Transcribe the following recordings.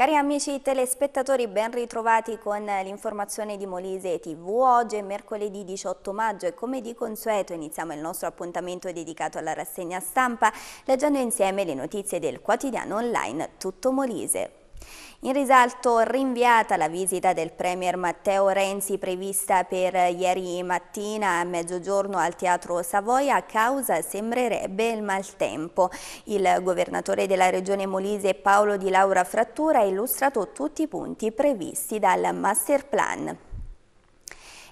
Cari amici telespettatori, ben ritrovati con l'informazione di Molise TV. Oggi è mercoledì 18 maggio e come di consueto iniziamo il nostro appuntamento dedicato alla rassegna stampa leggendo insieme le notizie del quotidiano online Tutto Molise. In risalto rinviata la visita del Premier Matteo Renzi prevista per ieri mattina a mezzogiorno al Teatro Savoia a causa sembrerebbe il maltempo. Il governatore della regione Molise Paolo Di Laura Frattura ha illustrato tutti i punti previsti dal master plan.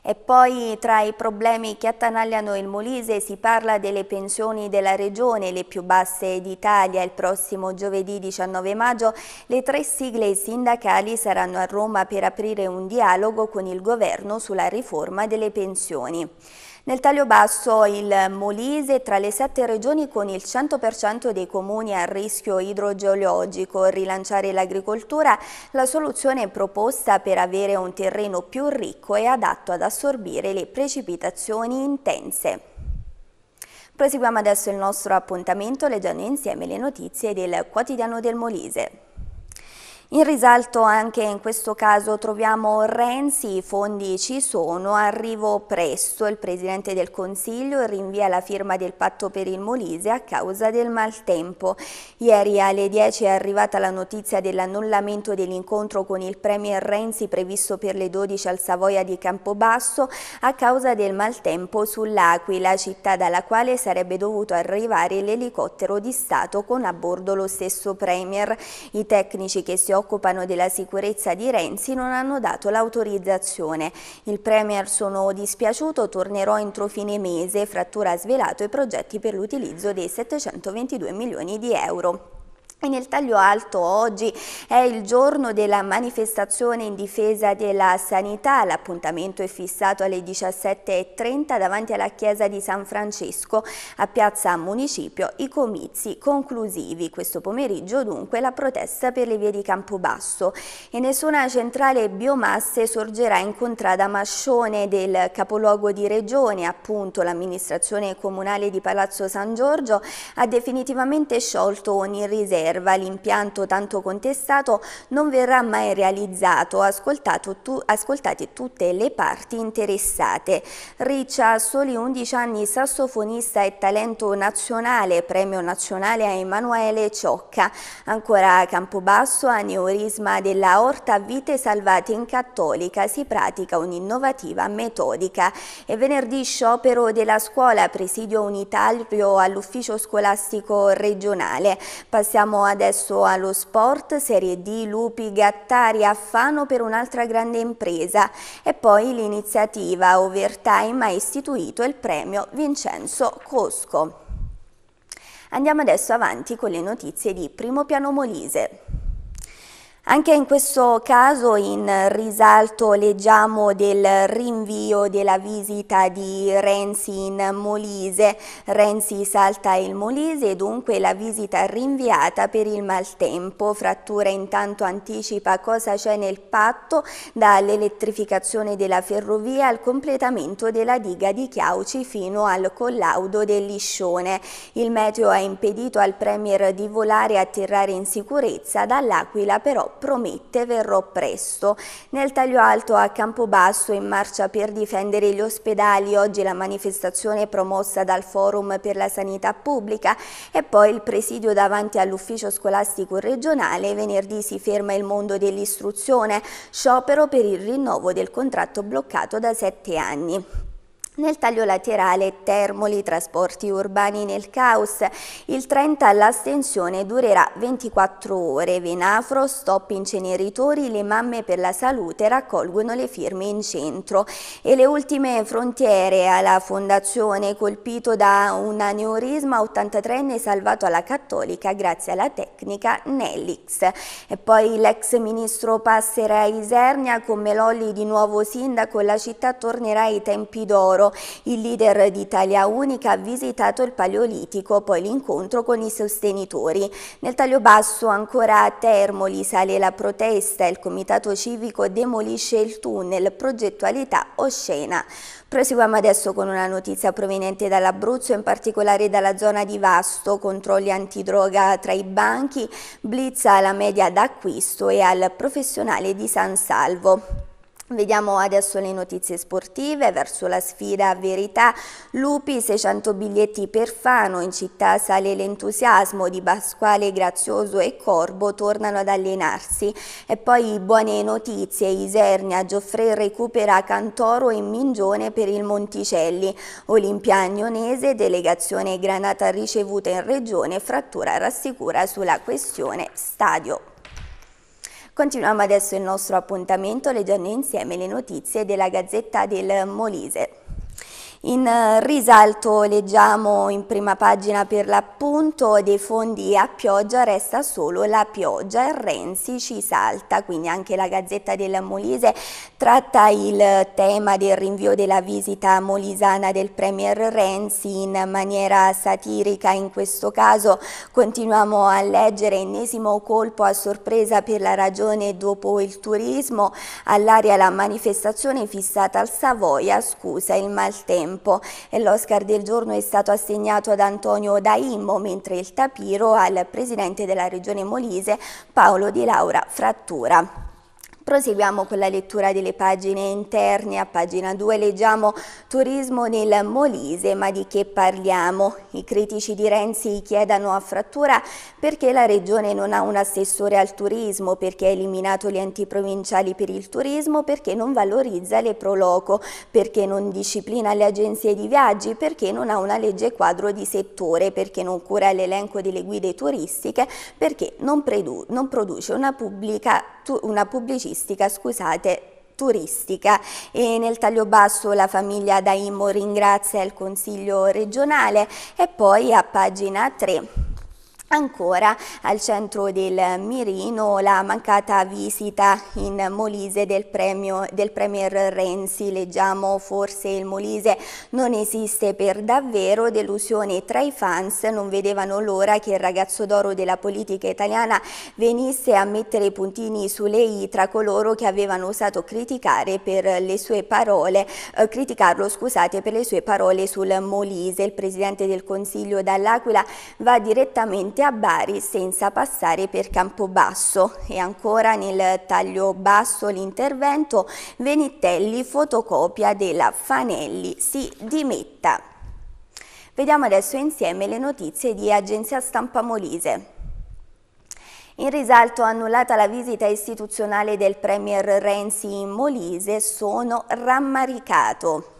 E poi tra i problemi che attanagliano il Molise si parla delle pensioni della regione, le più basse d'Italia. Il prossimo giovedì 19 maggio le tre sigle sindacali saranno a Roma per aprire un dialogo con il governo sulla riforma delle pensioni. Nel taglio basso il Molise tra le sette regioni con il 100% dei comuni a rischio idrogeologico. Rilanciare l'agricoltura, la soluzione proposta per avere un terreno più ricco e adatto ad assorbire le precipitazioni intense. Proseguiamo adesso il nostro appuntamento leggendo insieme le notizie del quotidiano del Molise. In risalto anche in questo caso troviamo Renzi, i fondi ci sono, arrivo presto, il Presidente del Consiglio rinvia la firma del patto per il Molise a causa del maltempo. Ieri alle 10 è arrivata la notizia dell'annullamento dell'incontro con il Premier Renzi previsto per le 12 al Savoia di Campobasso a causa del maltempo sull'Aquila, città dalla quale sarebbe dovuto arrivare l'elicottero di Stato con a bordo lo stesso Premier. I tecnici che si occupano occupano della sicurezza di Renzi non hanno dato l'autorizzazione. Il Premier sono dispiaciuto, tornerò entro fine mese, frattura ha svelato i progetti per l'utilizzo dei 722 milioni di euro. E nel taglio alto oggi è il giorno della manifestazione in difesa della sanità. L'appuntamento è fissato alle 17.30 davanti alla chiesa di San Francesco a piazza Municipio i comizi conclusivi. Questo pomeriggio dunque la protesta per le vie di Campobasso. E nessuna centrale biomasse sorgerà in contrada Mascione del capoluogo di regione. Appunto l'amministrazione comunale di Palazzo San Giorgio ha definitivamente sciolto ogni riserva Minerva, l'impianto tanto contestato, non verrà mai realizzato, tu, ascoltate tutte le parti interessate. Riccia, a soli 11 anni, sassofonista e talento nazionale, premio nazionale a Emanuele Ciocca. Ancora a Campobasso, aneurisma della orta, vite salvate in cattolica, si pratica un'innovativa metodica. E venerdì sciopero della scuola, presidio unitario all'ufficio scolastico regionale. Passiamo Passiamo adesso allo sport, Serie D, Lupi, Gattari, a Fano per un'altra grande impresa e poi l'iniziativa Overtime ha istituito il premio Vincenzo Cosco. Andiamo adesso avanti con le notizie di Primo Piano Molise. Anche in questo caso in risalto leggiamo del rinvio della visita di Renzi in Molise. Renzi salta il Molise, dunque la visita rinviata per il maltempo. Frattura intanto anticipa cosa c'è nel patto dall'elettrificazione della ferrovia al completamento della diga di Chiauci fino al collaudo del Liscione. Il meteo ha impedito al Premier di volare e atterrare in sicurezza dall'Aquila però promette verrò presto. Nel taglio alto a Campobasso in marcia per difendere gli ospedali oggi la manifestazione promossa dal Forum per la Sanità Pubblica e poi il presidio davanti all'ufficio scolastico regionale. Venerdì si ferma il mondo dell'istruzione, sciopero per il rinnovo del contratto bloccato da sette anni. Nel taglio laterale Termoli Trasporti Urbani nel caos, il 30 all'astensione durerà 24 ore, Venafro, stop inceneritori, le mamme per la salute raccolgono le firme in centro e le ultime frontiere alla fondazione colpito da un aneurisma 83enne salvato alla cattolica grazie alla tecnica Nellix. E poi l'ex ministro passerà a Isernia con Melolli di nuovo sindaco, la città tornerà ai tempi d'oro il leader di Italia Unica ha visitato il Paleolitico, poi l'incontro con i sostenitori. Nel taglio basso ancora a Termoli sale la protesta, e il comitato civico demolisce il tunnel, progettualità oscena. Proseguiamo adesso con una notizia proveniente dall'Abruzzo, in particolare dalla zona di Vasto, controlli antidroga tra i banchi, blitz alla media d'acquisto e al professionale di San Salvo. Vediamo adesso le notizie sportive, verso la sfida verità, Lupi 600 biglietti per Fano, in città sale l'entusiasmo di Pasquale Grazioso e Corbo, tornano ad allenarsi. E poi buone notizie, Isernia, Gioffre recupera Cantoro e Mingione per il Monticelli, Olimpia Agnonese, delegazione Granata ricevuta in regione, frattura rassicura sulla questione stadio. Continuiamo adesso il nostro appuntamento leggendo insieme le notizie della Gazzetta del Molise. In eh, risalto leggiamo in prima pagina per l'appunto dei fondi a pioggia resta solo la pioggia e Renzi ci salta, quindi anche la Gazzetta del Molise tratta il tema del rinvio della visita molisana del Premier Renzi in maniera satirica, in questo caso continuiamo a leggere ennesimo colpo a sorpresa per la ragione dopo il turismo, all'aria la manifestazione fissata al Savoia, scusa il maltempo tempo. L'Oscar del giorno è stato assegnato ad Antonio Daimmo, mentre il tapiro al presidente della regione Molise Paolo Di Laura Frattura. Proseguiamo con la lettura delle pagine interne. A pagina 2 leggiamo Turismo nel Molise, ma di che parliamo? I critici di Renzi chiedono a Frattura perché la regione non ha un assessore al turismo, perché ha eliminato gli enti provinciali per il turismo, perché non valorizza le proloco, perché non disciplina le agenzie di viaggi, perché non ha una legge quadro di settore, perché non cura l'elenco delle guide turistiche, perché non, non produce una, pubblica, una pubblicità turistica, scusate, turistica e nel taglio basso la famiglia Daimo ringrazia il Consiglio regionale e poi a pagina 3 Ancora al centro del mirino la mancata visita in Molise del, premio, del, Premier Renzi, leggiamo forse il Molise non esiste per davvero, delusione tra i fans, non vedevano l'ora che il ragazzo d'oro della politica italiana venisse a mettere i puntini sulle i tra coloro che avevano osato criticare per le sue parole, eh, criticarlo scusate, per le sue parole sul Molise. Il Presidente del Consiglio dall'Aquila va direttamente direttamente a Bari senza passare per Campobasso e ancora nel taglio basso l'intervento Venitelli fotocopia della Fanelli si dimetta. Vediamo adesso insieme le notizie di Agenzia Stampa Molise. In risalto annullata la visita istituzionale del Premier Renzi in Molise sono rammaricato.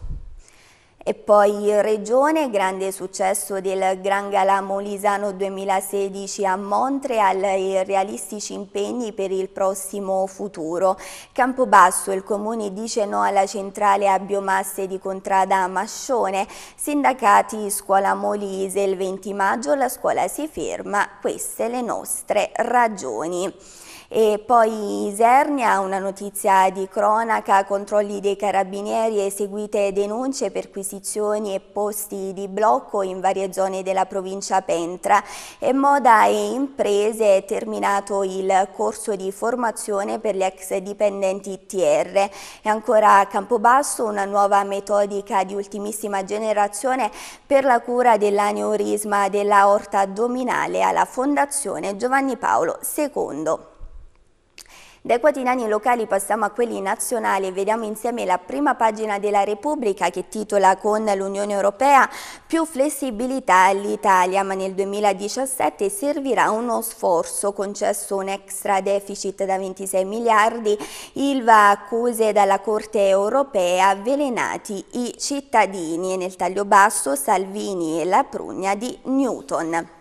E poi Regione, grande successo del Gran Gala Molisano 2016 a Montreal e realistici impegni per il prossimo futuro. Campobasso, il Comune dice no alla centrale a biomasse di Contrada Mascione, sindacati Scuola Molise, il 20 maggio la scuola si ferma, queste le nostre ragioni. E poi Isernia, una notizia di cronaca, controlli dei carabinieri, eseguite denunce, perquisizioni e posti di blocco in varie zone della provincia Pentra. E Moda e Imprese è terminato il corso di formazione per gli ex dipendenti TR. E ancora a Campobasso una nuova metodica di ultimissima generazione per la cura dell'aneurisma della dell'aorta addominale alla Fondazione Giovanni Paolo II. Dai quotidiani locali passiamo a quelli nazionali e vediamo insieme la prima pagina della Repubblica che titola con l'Unione Europea più flessibilità all'Italia, ma nel 2017 servirà uno sforzo concesso un extra deficit da 26 miliardi, Ilva accuse dalla Corte Europea avvelenati i cittadini e nel taglio basso Salvini e la prugna di Newton.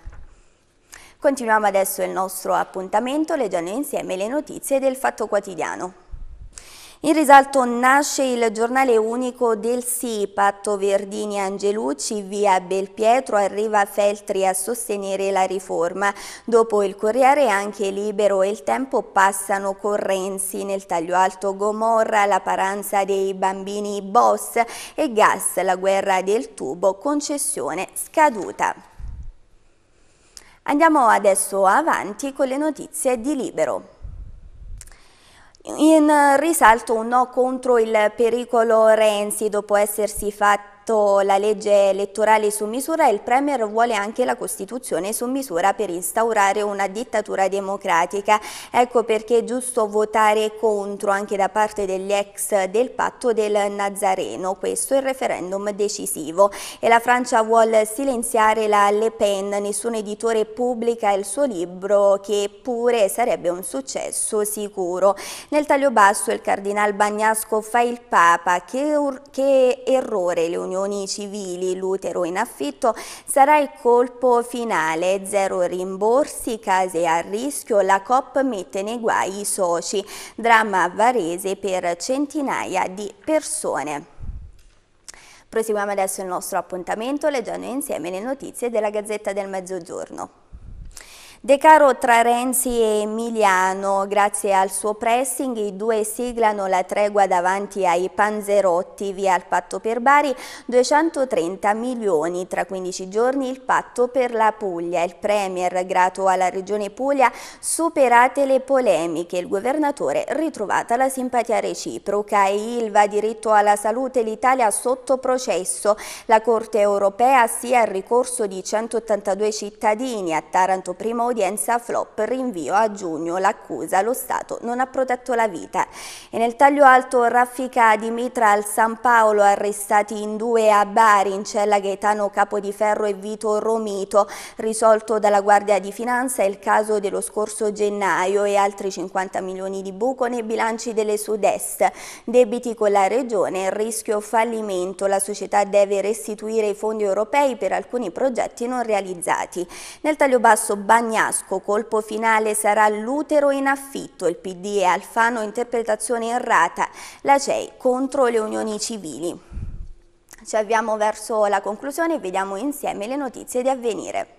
Continuiamo adesso il nostro appuntamento leggendo insieme le notizie del Fatto Quotidiano. In risalto nasce il giornale unico del Sì, Patto Verdini Angelucci, via Belpietro, arriva Feltri a sostenere la riforma. Dopo il Corriere anche Libero e il Tempo passano con Renzi, nel taglio alto Gomorra, la paranza dei bambini boss e gas, la guerra del tubo, concessione scaduta. Andiamo adesso avanti con le notizie di Libero. In risalto un no contro il pericolo Renzi dopo essersi fatto fatto la legge elettorale su misura e il Premier vuole anche la Costituzione su misura per instaurare una dittatura democratica. Ecco perché è giusto votare contro anche da parte degli ex del patto del Nazareno. Questo è il referendum decisivo. E la Francia vuole silenziare la Le Pen. Nessun editore pubblica il suo libro che pure sarebbe un successo sicuro. Nel taglio basso il Cardinal Bagnasco fa il Papa. Che, che errore le unioni unioni civili, l'utero in affitto, sarà il colpo finale, zero rimborsi, case a rischio, la COP mette nei guai i soci, dramma varese per centinaia di persone. Proseguiamo adesso il nostro appuntamento leggendo insieme le notizie della Gazzetta del Mezzogiorno. De Caro tra Renzi e Emiliano, grazie al suo pressing i due siglano la tregua davanti ai panzerotti via il patto per Bari, 230 milioni, tra 15 giorni il patto per la Puglia. Il Premier, grato alla Regione Puglia, superate le polemiche, il governatore ritrovata la simpatia reciproca Il va diritto alla salute l'Italia sotto processo. La Corte europea sia il ricorso di 182 cittadini a Taranto primo udienza flop, rinvio a giugno, l'accusa, lo Stato non ha protetto la vita. E nel taglio alto raffica Dimitra al San Paolo, arrestati in due a Bari, in cella Gaetano Capodiferro e Vito Romito, risolto dalla Guardia di Finanza il caso dello scorso gennaio e altri 50 milioni di buco nei bilanci delle sud-est, debiti con la regione, rischio fallimento, la società deve restituire i fondi europei per alcuni progetti non realizzati. Nel taglio basso Bagnati Magnasco, colpo finale sarà l'utero in affitto, il PD e Alfano interpretazione errata, la CEI contro le unioni civili. Ci avviamo verso la conclusione e vediamo insieme le notizie di avvenire.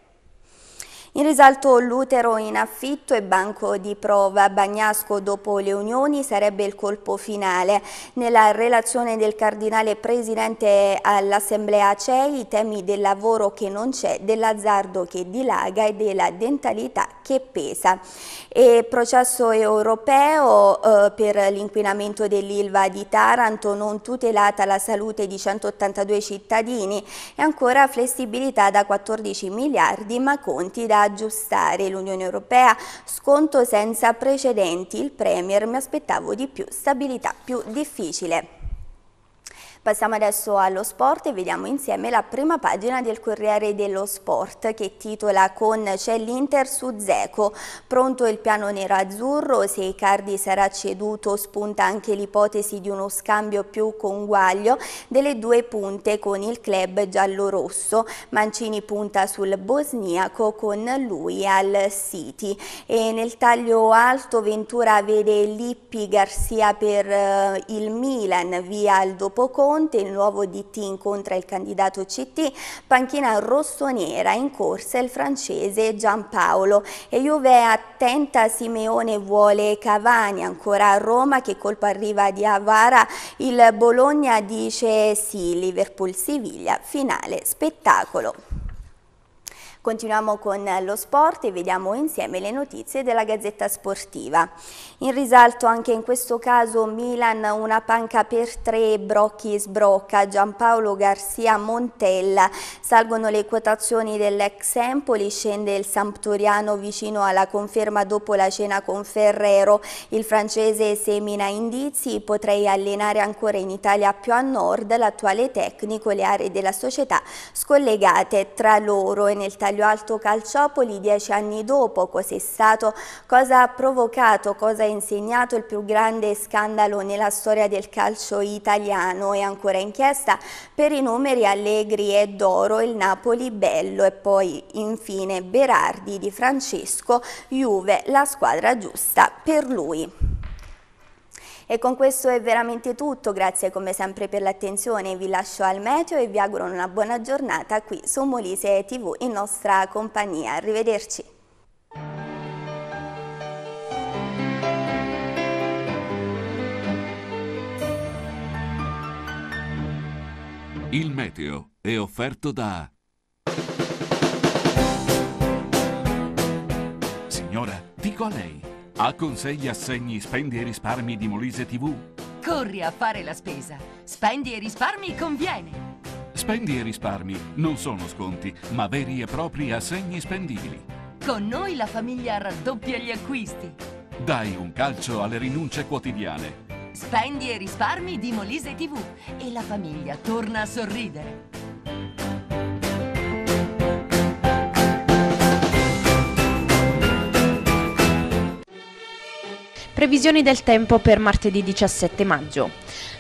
In risalto l'utero in affitto e banco di prova. Bagnasco dopo le unioni sarebbe il colpo finale. Nella relazione del cardinale presidente all'assemblea CEI i temi del lavoro che non c'è, dell'azzardo che dilaga e della dentalità che pesa. E processo europeo eh, per l'inquinamento dell'Ilva di Taranto, non tutelata la salute di 182 cittadini e ancora flessibilità da 14 miliardi ma conti da aggiustare l'Unione Europea, sconto senza precedenti, il Premier mi aspettavo di più, stabilità più difficile. Passiamo adesso allo sport e vediamo insieme la prima pagina del Corriere dello Sport che titola con c'è l'Inter su Zeco. Pronto il piano nero-azzurro, se Icardi sarà ceduto spunta anche l'ipotesi di uno scambio più conguaglio delle due punte con il club giallo-rosso. Mancini punta sul bosniaco con lui al City. E nel taglio alto Ventura vede Lippi Garcia per eh, il Milan via al dopo Conte, il nuovo DT incontra il candidato CT, panchina rossonera in corsa il francese Giampaolo e Juve attenta Simeone vuole Cavani ancora a Roma che colpa arriva di Avara il Bologna dice sì Liverpool-Siviglia finale spettacolo Continuiamo con eh, lo sport e vediamo insieme le notizie della Gazzetta Sportiva. In risalto anche in questo caso Milan una panca per tre, Brocchi sbrocca, Giampaolo Garcia Montella. Salgono le quotazioni dell'ex Empoli, scende il Sampdoriano vicino alla conferma dopo la cena con Ferrero. Il francese semina indizi, potrei allenare ancora in Italia più a nord, l'attuale tecnico, le aree della società scollegate tra loro e nel taglio Taglio Alto Calciopoli dieci anni dopo, cos'è stato, cosa ha provocato, cosa ha insegnato il più grande scandalo nella storia del calcio italiano e ancora inchiesta per i numeri Allegri e Doro, il Napoli Bello e poi infine Berardi di Francesco, Juve, la squadra giusta per lui. E con questo è veramente tutto, grazie come sempre per l'attenzione, vi lascio al meteo e vi auguro una buona giornata qui su Molise TV in nostra compagnia. Arrivederci. Il meteo è offerto da... Signora, dico a lei a consegna assegni spendi e risparmi di Molise TV. Corri a fare la spesa. Spendi e risparmi conviene. Spendi e risparmi non sono sconti, ma veri e propri assegni spendibili. Con noi la famiglia raddoppia gli acquisti. Dai un calcio alle rinunce quotidiane. Spendi e risparmi di Molise TV e la famiglia torna a sorridere. Previsioni del tempo per martedì 17 maggio.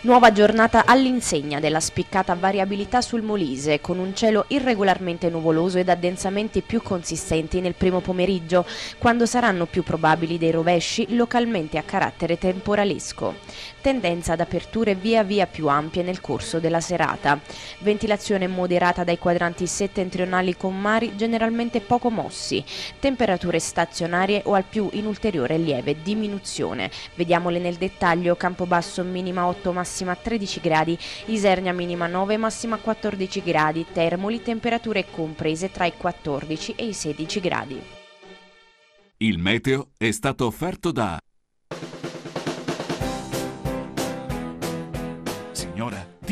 Nuova giornata all'insegna della spiccata variabilità sul Molise, con un cielo irregolarmente nuvoloso ed addensamenti più consistenti nel primo pomeriggio, quando saranno più probabili dei rovesci localmente a carattere temporalesco tendenza ad aperture via via più ampie nel corso della serata. Ventilazione moderata dai quadranti settentrionali con mari generalmente poco mossi, temperature stazionarie o al più in ulteriore lieve diminuzione. Vediamole nel dettaglio, Campobasso minima 8 massima 13 gradi, Isernia minima 9 massima 14 gradi, Termoli temperature comprese tra i 14 e i 16 gradi. Il meteo è stato offerto da